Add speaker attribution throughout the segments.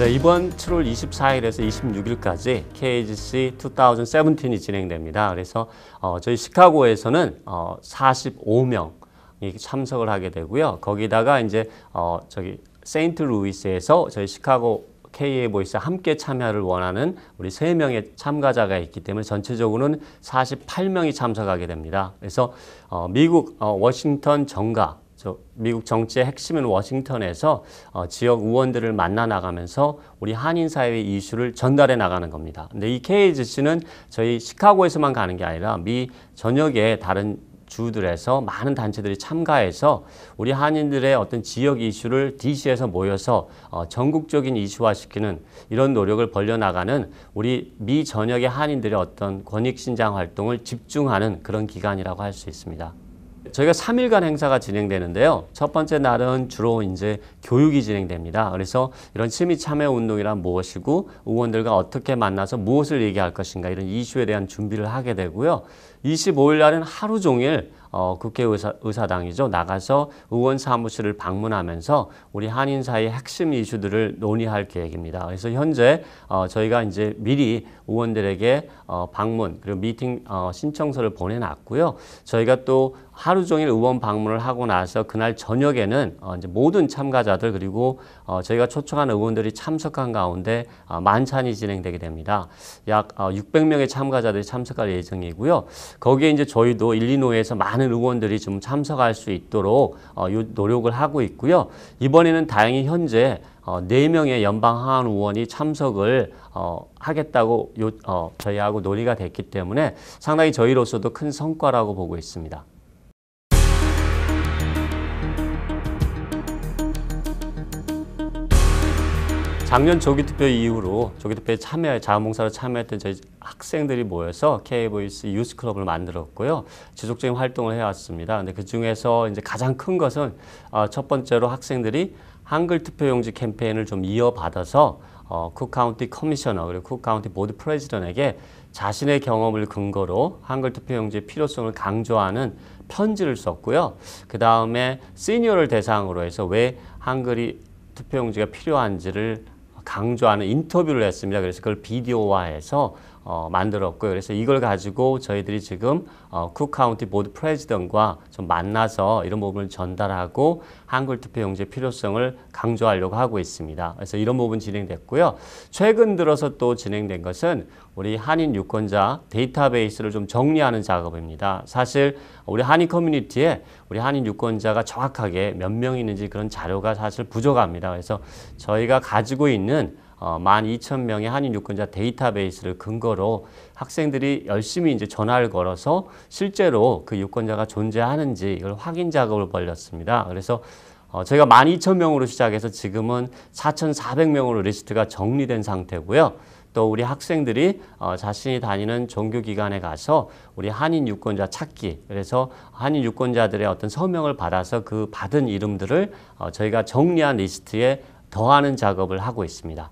Speaker 1: 네, 이번 7월 24일에서 26일까지 KGC 2017이 진행됩니다. 그래서 어, 저희 시카고에서는 어, 45명 참석을 하게 되고요. 거기다가 이제 어, 저기 세인트 루이스에서 저희 시카고 KA 보이스 함께 참여를 원하는 우리 세명의 참가자가 있기 때문에 전체적으로는 48명이 참석하게 됩니다. 그래서 어, 미국 어, 워싱턴 정각 미국 정치의 핵심인 워싱턴에서 어, 지역 의원들을 만나 나가면서 우리 한인 사회의 이슈를 전달해 나가는 겁니다. 근데 이 KZC는 저희 시카고에서만 가는 게 아니라 미 전역의 다른 주들에서 많은 단체들이 참가해서 우리 한인들의 어떤 지역 이슈를 DC에서 모여서 어, 전국적인 이슈화시키는 이런 노력을 벌려나가는 우리 미 전역의 한인들의 어떤 권익신장 활동을 집중하는 그런 기간이라고 할 수 있습니다. 저희가 3일간 행사가 진행되는데요. 첫 번째 날은 주로 이제 교육이 진행됩니다. 그래서 이런 시민 참여 운동이란 무엇이고 의원들과 어떻게 만나서 무엇을 얘기할 것인가 이런 이슈에 대한 준비를 하게 되고요. 25일 날은 하루 종일 어, 국회의사당이죠. 나가서 의원 사무실을 방문하면서 우리 한인사의 핵심 이슈들을 논의할 계획입니다. 그래서 현재 어, 저희가 이제 미리 의원들에게 어, 방문 그리고 미팅 어, 신청서를 보내놨고요. 저희가 또 하루 종일 의원 방문을 하고 나서 그날 저녁에는 어, 이제 모든 참가자들 그리고 어, 저희가 초청한 의원들이 참석한 가운데 어, 만찬이 진행되게 됩니다. 약 어, 600명의 참가자들이 참석할 예정이고요. 거기에 이제 저희도 일리노에서 많은 많은 의원들이 좀 참석할 수 있도록 어, 노력을 하고 있고요. 이번에는 다행히 현재 어, 4명의 연방 하원 의원이 참석을 어, 하겠다고 요, 어, 저희하고 논의가 됐기 때문에 상당히 저희로서도 큰 성과라고 보고 있습니다. 작년 조기투표 이후로 조기투표에 참여, 자원봉사로 참여했던 저희 학생들이 모여서 KBS 유스클럽을 만들었고요. 지속적인 활동을 해왔습니다. 근데 그 중에서 이제 가장 큰 것은 어, 첫 번째로 학생들이 한글 투표용지 캠페인을 좀 이어받아서 어, 쿡카운티 커미셔너 그리고 쿡카운티 보드 프레지던에게 자신의 경험을 근거로 한글 투표용지의 필요성을 강조하는 편지를 썼고요. 그 다음에 시니어를 대상으로 해서 왜 한글이 투표용지가 필요한지를 강조하는 인터뷰를 했습니다. 그래서 그걸 비디오화해서 어, 만들었고요. 그래서 이걸 가지고 저희들이 지금 어, 쿡카운티 보드 프레지던과 좀 만나서 이런 부분을 전달하고 한글 투표 용지 의 필요성을 강조하려고 하고 있습니다. 그래서 이런 부분 진행됐고요. 최근 들어서 또 진행된 것은 우리 한인 유권자 데이터베이스를 좀 정리하는 작업입니다. 사실 우리 한인 커뮤니티에 우리 한인 유권자가 정확하게 몇 명 있는지 그런 자료가 사실 부족합니다. 그래서 저희가 가지고 있는 어, 12,000명의 한인 유권자 데이터베이스를 근거로 학생들이 열심히 이제 전화를 걸어서 실제로 그 유권자가 존재하는지 이걸 확인 작업을 벌였습니다. 그래서 어, 저희가 12,000명으로 시작해서 지금은 4,400명으로 리스트가 정리된 상태고요. 또 우리 학생들이 어, 자신이 다니는 종교기관에 가서 우리 한인 유권자 찾기 그래서 한인 유권자들의 어떤 서명을 받아서 그 받은 이름들을 어, 저희가 정리한 리스트에 더하는 작업을 하고 있습니다.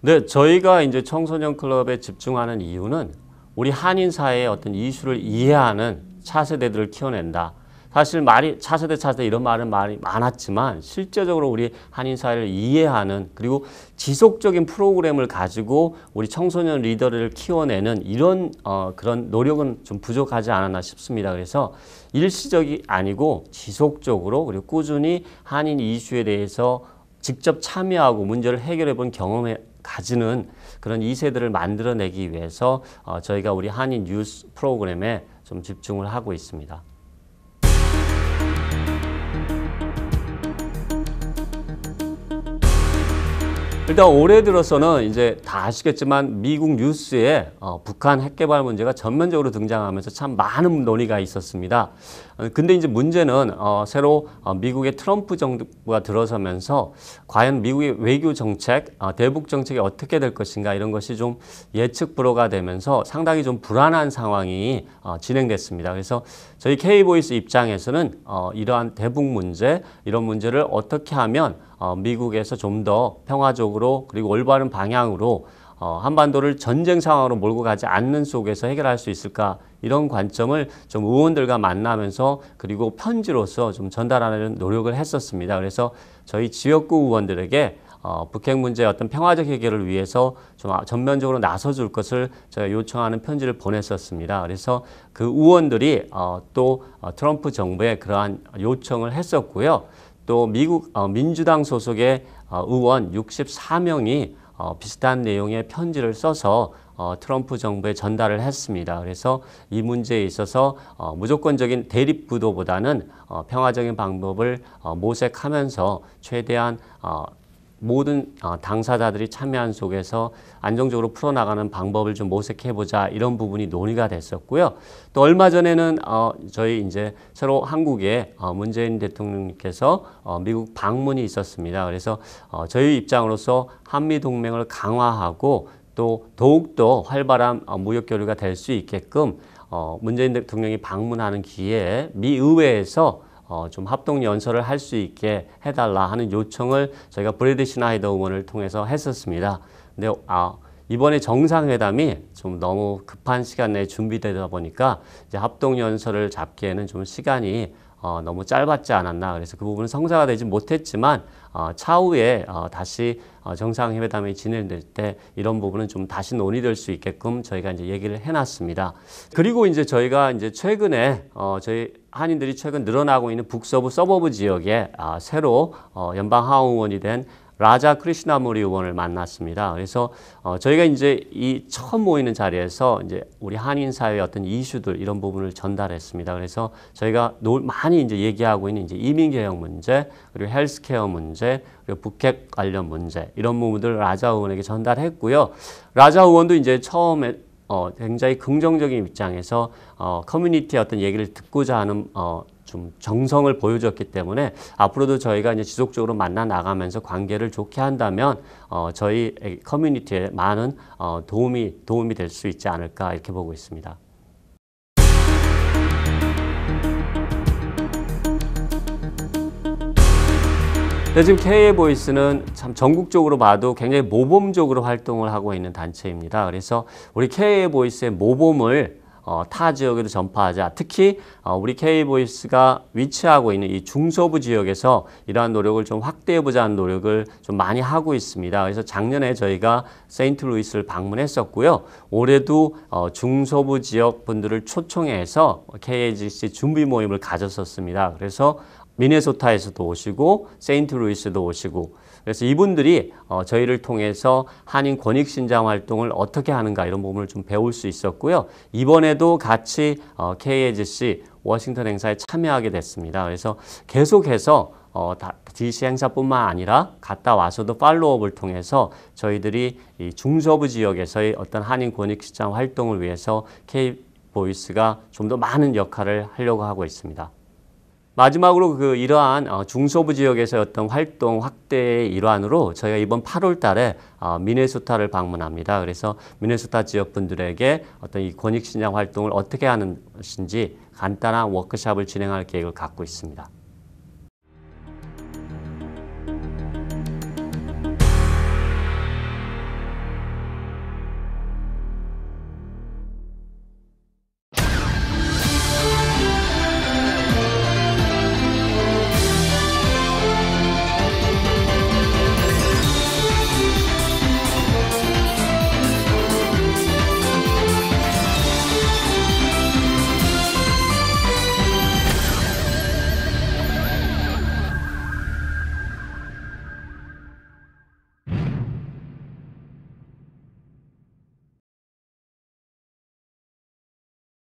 Speaker 1: 네, 저희가 이제 청소년 클럽에 집중하는 이유는 우리 한인 사회의 어떤 이슈를 이해하는 차세대들을 키워낸다. 사실 말이 차세대 차세대 이런 말은 말이 많았지만 실제적으로 우리 한인 사회를 이해하는 그리고 지속적인 프로그램을 가지고 우리 청소년 리더를 키워내는 이런 어, 그런 노력은 좀 부족하지 않았나 싶습니다. 그래서 일시적이 아니고 지속적으로 그리고 꾸준히 한인 이슈에 대해서 직접 참여하고 문제를 해결해 본 경험에 가지는 그런 2세들을 만들어내기 위해서 어, 저희가 우리 한인 뉴스 프로그램에 좀 집중을 하고 있습니다. 일단 올해 들어서는 이제 다 아시겠지만 미국 뉴스에 어, 북한 핵 개발 문제가 전면적으로 등장하면서 참 많은 논의가 있었습니다. 어, 근데 이제 문제는 어, 새로 어, 미국의 트럼프 정부가 들어서면서 과연 미국의 외교 정책, 어, 대북 정책이 어떻게 될 것인가 이런 것이 좀 예측 불허가 되면서 상당히 좀 불안한 상황이 어, 진행됐습니다. 그래서 저희 K 보이스 입장에서는 어, 이러한 대북 문제 이런 문제를 어떻게 하면 어, 미국에서 좀 더 평화적으로 그리고 올바른 방향으로 어, 한반도를 전쟁 상황으로 몰고 가지 않는 속에서 해결할 수 있을까 이런 관점을 좀 의원들과 만나면서 그리고 편지로서 좀 전달하는 노력을 했었습니다. 그래서 저희 지역구 의원들에게 어, 북핵 문제의 어떤 평화적 해결을 위해서 좀 전면적으로 나서줄 것을 제가 요청하는 편지를 보냈었습니다. 그래서 그 의원들이 어, 또 트럼프 정부에 그러한 요청을 했었고요. 또 미국 어, 민주당 소속의 어, 의원 64명이 어, 비슷한 내용의 편지를 써서 트럼프 정부에 전달을 했습니다. 그래서 이 문제에 있어서 무조건적인 대립 구도보다는 평화적인 방법을 모색하면서 최대한 모든 아, 당사자들이 참여한 속에서 안정적으로 풀어나가는 방법을 좀 모색해보자 이런 부분이 논의가 됐었고요. 또 얼마 전에는 어, 저희 이제 새로 한국에 어, 문재인 대통령께서 어, 미국 방문이 있었습니다. 그래서 저희 입장으로서 한미동맹을 강화하고 또 더욱더 활발한 무역교류가 될 수 있게끔 문재인 대통령이 방문하는 기회에 미 의회에서 어, 좀 합동 연설을 할 수 있게 해달라 하는 요청을 저희가 브래드 시나이더 의원을 통해서 했었습니다. 근데 아, 이번에 정상회담이 좀 너무 급한 시간 내에 준비되다 보니까 이제 합동 연설을 잡기에는 좀 시간이 어, 너무 짧았지 않았나 그래서 그 부분은 성사가 되지 못했지만 어, 차후에 어, 다시 어, 정상회담이 진행될 때 이런 부분은 좀 다시 논의될 수 있게끔 저희가 이제 얘기를 해놨습니다. 그리고 이제 저희가 이제 최근에 어, 저희 한인들이 최근 늘어나고 있는 북서부 서버브 지역에 아, 새로 어, 연방 하원의원이 된 라자 크리시나무리 의원을 만났습니다. 그래서 어, 저희가 이제 이 처음 모이는 자리에서 이제 우리 한인 사회의 어떤 이슈들 이런 부분을 전달했습니다. 그래서 저희가 노, 많이 이제 얘기하고 있는 이제 이민 개혁 문제 그리고 헬스케어 문제 그리고 북핵 관련 문제 이런 부분들 라자 의원에게 전달했고요. 라자 의원도 이제 처음에 어, 굉장히 긍정적인 입장에서 어, 커뮤니티 어떤 얘기를 듣고자 하는 어, 좀 정성을 보여줬기 때문에 앞으로도 저희가 이제 지속적으로 만나 나가면서 관계를 좋게 한다면 어, 저희 커뮤니티에 많은 어, 도움이 도움이 될 수 있지 않을까 이렇게 보고 있습니다. 네, 지금 KA 보이스는 참 전국적으로 봐도 굉장히 모범적으로 활동을 하고 있는 단체입니다. 그래서 우리 KA 보이스의 모범을 어, 타 지역에도 전파하자. 특히 어, 우리 K보이스가 위치하고 있는 이 중서부 지역에서 이러한 노력을 좀 확대해보자는 노력을 좀 많이 하고 있습니다. 그래서 작년에 저희가 세인트루이스를 방문했었고요. 올해도 어, 중서부 지역 분들을 초청해서 KAGC 준비 모임을 가졌었습니다. 그래서 미네소타에서도 오시고 세인트루이스도 오시고 그래서 이분들이 어, 저희를 통해서 한인 권익 신장 활동을 어떻게 하는가 이런 부분을 좀 배울 수 있었고요. 이번에도 같이 어, KAGC 워싱턴 행사에 참여하게 됐습니다. 그래서 계속해서 어, DC 행사뿐만 아니라 갔다 와서도 팔로업을 통해서 저희들이 중서부 지역에서의 어떤 한인 권익 신장 활동을 위해서 K 보이스가 좀 더 많은 역할을 하려고 하고 있습니다. 마지막으로 그 이러한 어, 중소부 지역에서 어떤 활동 확대의 일환으로 저희가 이번 8월 달에 어, 미네소타를 방문합니다. 그래서 미네소타 지역 분들에게 어떤 이 권익신장 활동을 어떻게 하는 것인지 간단한 워크샵을 진행할 계획을 갖고 있습니다.